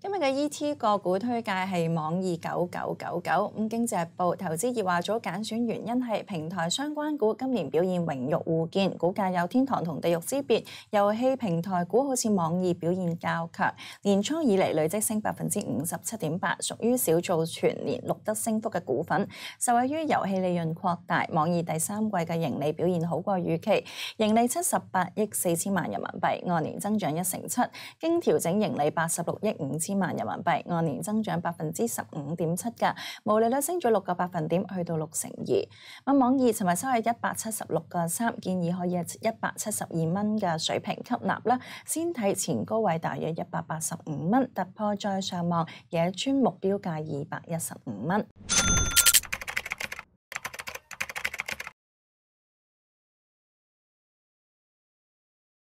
今日嘅 E.T. 个股推介系网易九九九九。咁《經濟日報》投資熱話组揀選原因係平台相關股今年表現榮辱互見，股價有天堂同地獄之別。遊戲平台股好似網易表現較強，年初以嚟累積升百分之五十七點八，屬於少做全年錄得升幅嘅股份。受惠於遊戲利潤擴大，網易第三季嘅盈利表現好過預期，盈利七十八億四千萬人民幣，按年增長一成七，經調整盈利八十六億五千。千萬人民幣，按年增長百分之十五點七嘅，毛利率升咗六個百分點，去到六成二。網易尋日收喺一百七十六個三，建議可以一百七十二蚊嘅水平吸納啦。先睇前高位大約一百八十五蚊突破再上網，野村目標價二百一十五蚊。